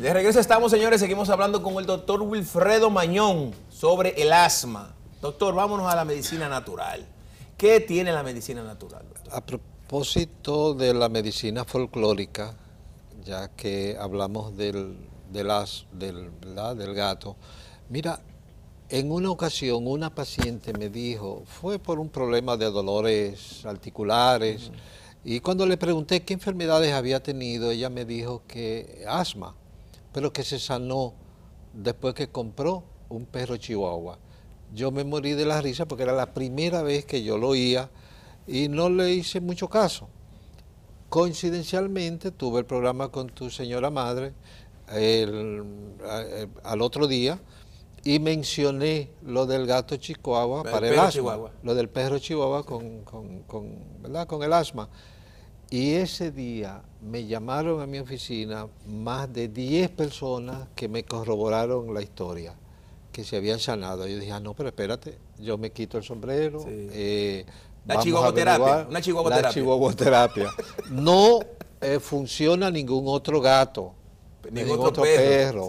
De regreso estamos, señores. Seguimos hablando con el doctor Wilfredo Mañón sobre el asma. Doctor, vámonos a la medicina natural. ¿Qué tiene la medicina natural? A propósito de la medicina folclórica, ya que hablamos del, del, gato, mira, en una ocasión una paciente me dijo, fue por un problema de dolores articulares, y cuando le pregunté qué enfermedades había tenido, ella me dijo que asma pero que se sanó después que compró un perro chihuahua. Yo me morí de la risa porque era la primera vez que yo lo oía y no le hice mucho caso. Coincidencialmente tuve el programa con tu señora madre eh, al otro día y mencioné lo del gato chihuahua para el asma, lo del perro chihuahua con, con el asma. Y ese día me llamaron a mi oficina más de 10 personas que me corroboraron la historia, que se habían sanado. Yo dije, ah, no, pero espérate, yo me quito el sombrero. Eh, la chihuahua Una No eh, funciona ningún otro gato ningún otro, perro.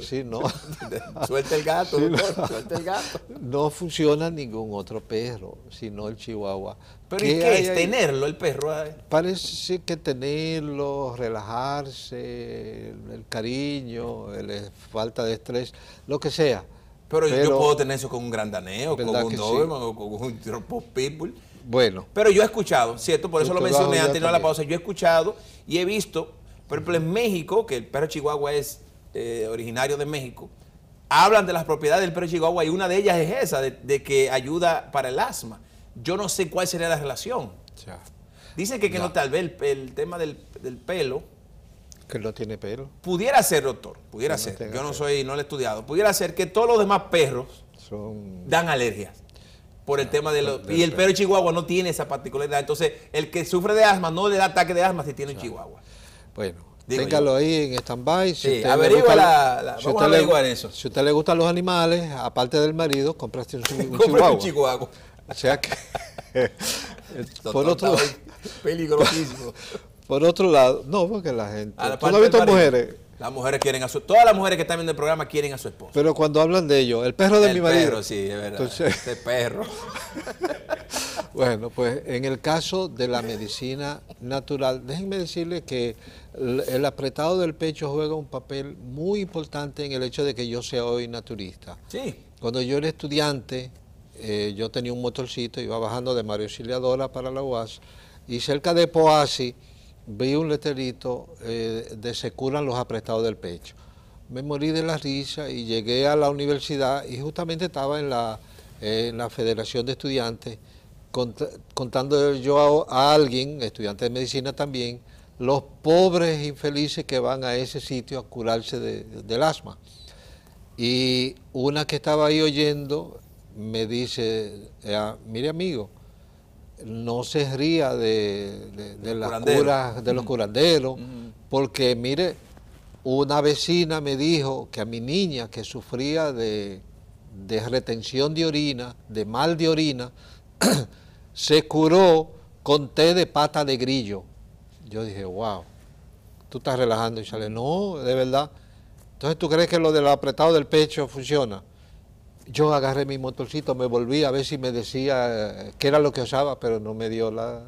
Sí, no. suelta el gato, suelta el gato. No funciona ningún otro perro, sino el chihuahua. ¿Pero ¿y qué es tenerlo el perro? Parece que tenerlo, relajarse, el, cariño, la eh, falta de estrés, lo que sea. Pero, yo puedo tener eso con un grandaneo, con un Doberman o con un tropo pitbull. Bueno. Pero yo he escuchado, ¿cierto? Por eso lo mencioné antes, no la pausa. Yo he escuchado y he visto por ejemplo, en México, que el perro chihuahua es eh, originario de México, hablan de las propiedades del perro chihuahua y una de ellas es esa, de, que ayuda para el asma. Yo no sé cuál sería la relación. Dicen que, que no, tal vez el, tema del, pelo. Que no tiene pelo. Pudiera ser, doctor, pudiera ser. Yo no soy, no lo he estudiado. Pudiera ser que todos los demás perros dan alergias por el tema de los... Y el perro chihuahua no tiene esa particularidad. Entonces, el que sufre de asma no le da ataque de asma si tiene un chihuahua. Bueno, téngalo ahí en stand-by. Si sí, averigua la, si vamos a eso. Si a usted le gustan los animales, aparte del marido, compraste un, un chihuahua. O sea que... por otro... Peligrosísimo. Por otro lado, no, porque la gente... ¿Tú no has visto mujeres? Las mujeres quieren a su todas las mujeres que están viendo el programa quieren a su esposo. Pero cuando hablan de ello, el perro de mi marido. El perro, sí, es verdad. Este perro. Bueno, pues en el caso de la medicina natural, déjenme decirles que el apretado del pecho juega un papel muy importante en el hecho de que yo sea hoy naturista. Sí. Cuando yo era estudiante, eh, yo tenía un motorcito, iba bajando de Mario Dola para la UAS, y cerca de Poasi vi un leterito eh, de se curan los apretados del pecho. Me morí de la risa y llegué a la universidad y justamente estaba en la Federación de Estudiantes contando yo a, alguien, estudiante de medicina también, los pobres infelices que van a ese sitio a curarse del asma. Y una que estaba ahí oyendo me dice, ah, mire amigo, no se ría de, las curas, de los curanderos, porque mire, una vecina me dijo que a mi niña que sufría de, de retención de orina, de mal de orina, se curó con té de pata de grillo. Yo dije, wow, tú estás relajando. Y sale, no, de verdad. Entonces, ¿tú crees que lo del apretado del pecho funciona? Yo agarré mi motorcito, me volví a ver si me decía eh, qué era lo que usaba, pero no me dio la,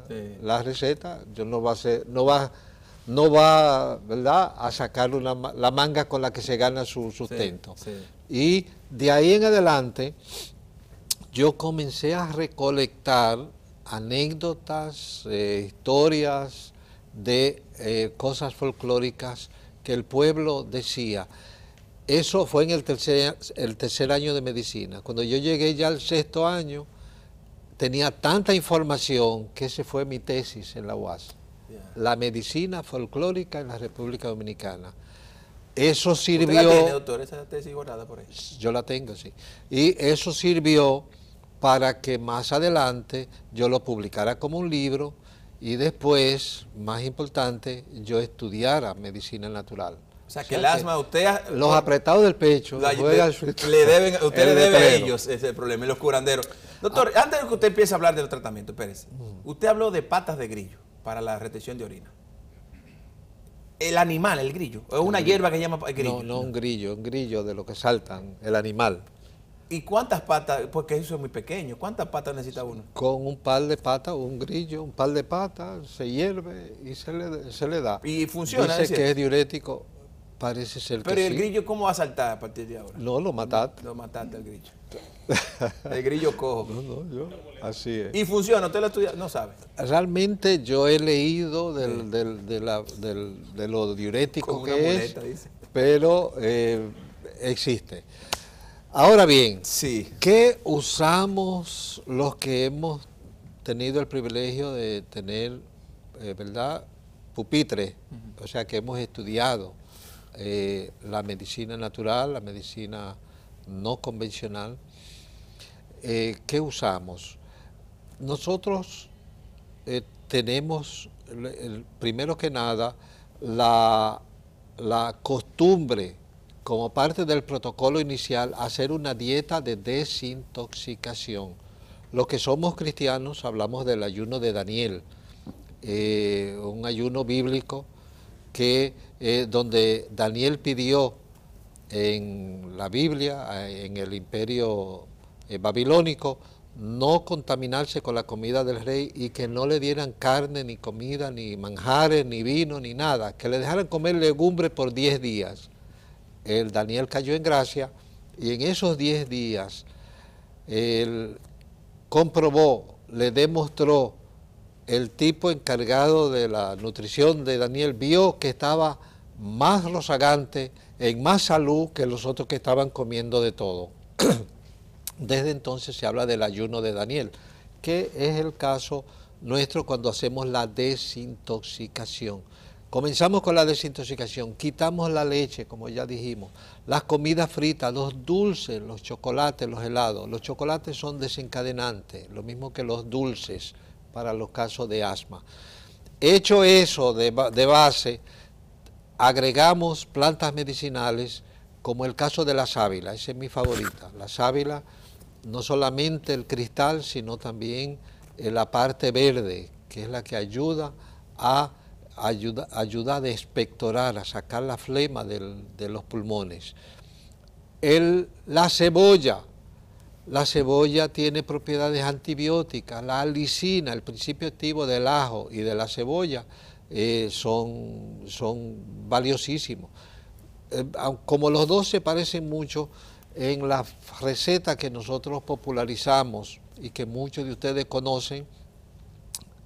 receta. Yo no va a ser, no va, no va, ¿verdad?, a sacar la manga con la que se gana su sustento. Y de ahí en adelante, yo comencé a recolectar anécdotas, eh, historias de eh, cosas folclóricas que el pueblo decía. Eso fue en el tercer, año de medicina. Cuando yo llegué ya al sexto año, tenía tanta información que esa fue mi tesis en la UAS. La medicina folclórica en la República Dominicana. Eso sirvió... tiene, doctor, esa tesis guardada por ahí? Yo la tengo, sí. Y eso sirvió para que más adelante yo lo publicara como un libro y después, más importante, yo estudiara medicina natural. O sea, que el asma, usted... los apretados del pecho. deben, usted le debe a ellos ese problema, los curanderos. Doctor, ah. antes de que usted empiece a hablar del tratamiento, espérese. Mm. Usted habló de patas de grillo para la retención de orina. El animal, el grillo, es una hierba que llama grillo. No, no, un grillo, un grillo de lo que saltan, el animal. ¿Y cuántas patas? Porque eso es muy pequeño. ¿Cuántas patas necesita uno? Con un par de patas, un grillo, un par de patas, se hierve y se le, da. ¿Y funciona? Dice que es diurético, parece ser Pero el grillo cómo va a saltar a partir de ahora? No, lo mataste. Lo, mataste al grillo. el grillo cojo. No, no, yo, así es. ¿Y funciona? ¿Usted lo estudia? No sabe. Realmente yo he leído de, la, lo diurético que es, pero eh, existe. Ahora bien, sí. ¿qué usamos los que hemos tenido el privilegio de tener, eh, ¿verdad? Pupitre, o sea, que hemos estudiado eh, la medicina natural, la medicina no convencional. Eh, ¿Qué usamos? Nosotros tenemos, primero que nada, la costumbre como parte del protocolo inicial, hacer una dieta de desintoxicación. Los que somos cristianos hablamos del ayuno de Daniel, eh, un ayuno bíblico que eh, donde Daniel pidió en la Biblia, eh, en el imperio babilónico, no contaminarse con la comida del rey y que no le dieran carne, ni comida, ni manjares, ni vino, ni nada, que le dejaran comer legumbres por 10 días el Daniel cayó en gracia y en esos 10 días él comprobó, le demostró el tipo encargado de la nutrición de Daniel, vio que estaba más rozagante, en más salud que los otros que estaban comiendo de todo. Desde entonces se habla del ayuno de Daniel, que es el caso nuestro cuando hacemos la desintoxicación. Comenzamos con la desintoxicación, quitamos la leche, como ya dijimos, las comidas fritas, los dulces, los chocolates, los helados. Los chocolates son desencadenantes, lo mismo que los dulces para los casos de asma. Hecho eso de, base, agregamos plantas medicinales, como el caso de la sábila, esa es mi favorita. La sábila, no solamente el cristal, sino también eh, la parte verde, que es la que ayuda a ayuda, a despectorar, a sacar la flema de los pulmones. El, la cebolla, la cebolla tiene propiedades antibióticas, la alicina, el principio activo del ajo y de la cebolla eh, son, son valiosísimos. Eh, como los dos se parecen mucho en la receta que nosotros popularizamos y que muchos de ustedes conocen,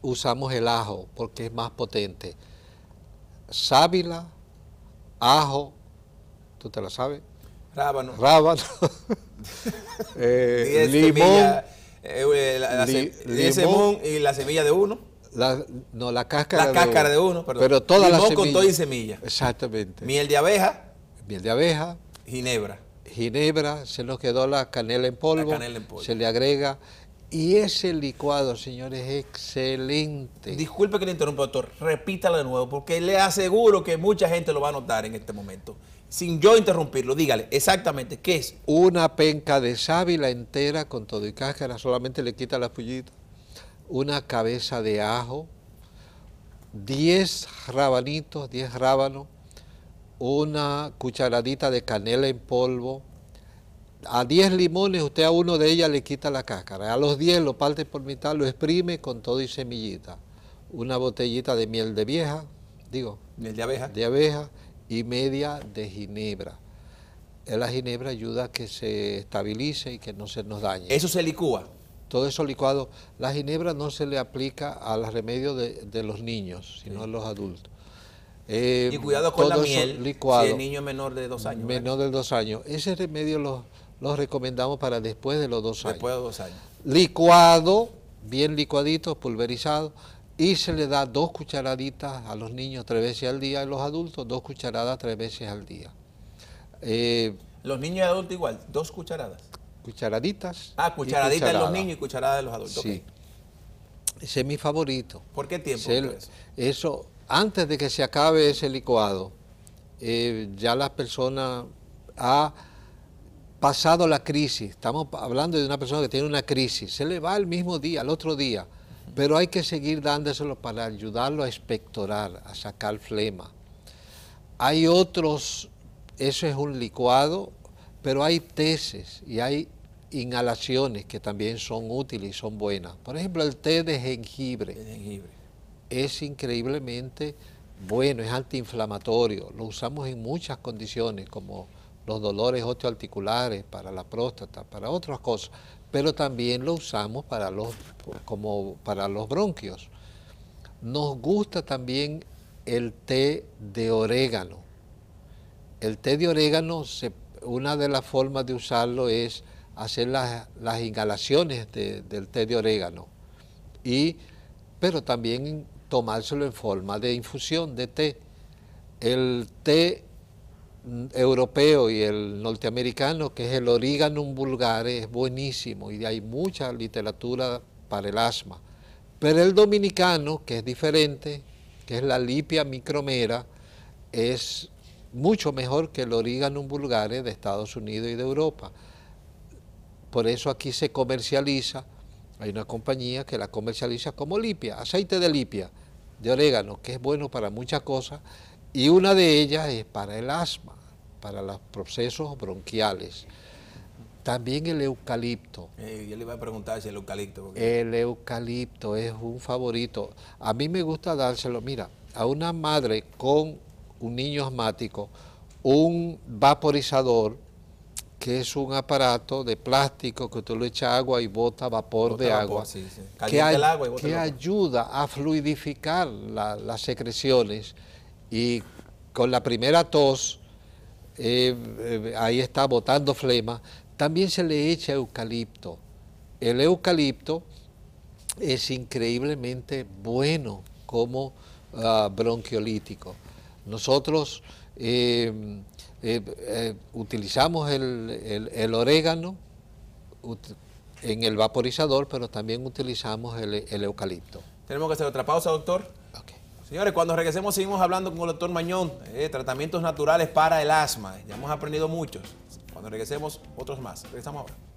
usamos el ajo porque es más potente. Sábila, ajo, ¿tú te lo sabes? Rábano. Rábano. eh, limón. limón y la semilla de uno. no, la cáscara, la de, cáscara uno. de uno. Perdón. Pero todas limón las con todo y semilla. Exactamente. Miel de abeja. Miel de abeja. Ginebra. Ginebra, se nos quedó La canela en polvo. Se le agrega y ese licuado, señores, es excelente. Disculpe que le interrumpa, doctor. Repítalo de nuevo, porque le aseguro que mucha gente lo va a notar en este momento. Sin yo interrumpirlo, dígale exactamente qué es. Una penca de sábila entera con todo y cáscara, solamente le quita la pullitas. Una cabeza de ajo, Diez rabanitos, diez rábanos, una cucharadita de canela en polvo, a 10 limones, usted a uno de ellas le quita la cáscara. A los 10 lo parte por mitad, lo exprime con todo y semillita. Una botellita de miel de vieja, digo. Miel de abeja. De abeja y media de ginebra. La ginebra ayuda a que se estabilice y que no se nos dañe. ¿Eso se licúa? Todo eso licuado. La ginebra no se le aplica a los remedios de, los niños, sino a los adultos. y eh, cuidado con la miel licuado, si el niño menor de dos años. Menor de dos años. Ese remedio los los recomendamos para después de los dos años. Después de dos años. Licuado, bien licuadito, pulverizado, y se le da dos cucharaditas a los niños tres veces al día, y los adultos dos cucharadas tres veces al día. Eh, los niños y adultos igual, dos cucharadas. Cucharaditas. Ah, cucharaditas de los niños y cucharadas de los adultos. Sí. Ese es mi favorito. ¿Por qué tiempo? eso? antes de que se acabe ese licuado, eh, ya las personas ha ah, pasado la crisis, estamos hablando de una persona que tiene una crisis, se le va el mismo día, al otro día, pero hay que seguir dándoselo para ayudarlo a espectorar, a sacar flema. Hay otros, eso es un licuado, pero hay tesis y hay inhalaciones que también son útiles y son buenas. Por ejemplo, el té de jengibre. De jengibre. es increíblemente bueno, es antiinflamatorio, lo usamos en muchas condiciones como los dolores osteoarticulares, para la próstata, para otras cosas, pero también lo usamos para los, como para los bronquios. Nos gusta también el té de orégano. El té de orégano, una de las formas de usarlo es hacer las, las inhalaciones del té de orégano, pero también tomárselo en forma de infusión de té. El té europeo y el norteamericano, que es el Origanum vulgare, es buenísimo y hay mucha literatura para el asma. Pero el dominicano, que es diferente, que es la Lipia micromera, es mucho mejor que el Origanum vulgare de Estados Unidos y de Europa. Por eso aquí se comercializa, hay una compañía que la comercializa como Lipia, aceite de Lipia, de orégano, que es bueno para muchas cosas, y una de ellas es para el asma, para los procesos bronquiales. También el eucalipto. Eh, yo le iba a preguntar si el eucalipto. El eucalipto es un favorito. A mí me gusta dárselo, mira, a una madre con un niño asmático, un vaporizador, que es un aparato de plástico que tú le echas agua y bota vapor de agua, el agua y que ayuda a fluidificar las secreciones y con la primera tos, eh, eh, ahí está botando flema, también se le echa eucalipto. El eucalipto es increíblemente bueno como ah, bronquiolítico. Nosotros eh, utilizamos el, orégano en el vaporizador, pero también utilizamos el eucalipto. Tenemos que hacer otra pausa, doctor. Señores, cuando regresemos seguimos hablando con el doctor Mañón, eh, tratamientos naturales para el asma. Ya hemos aprendido muchos. Cuando regresemos, otros más. Regresamos ahora.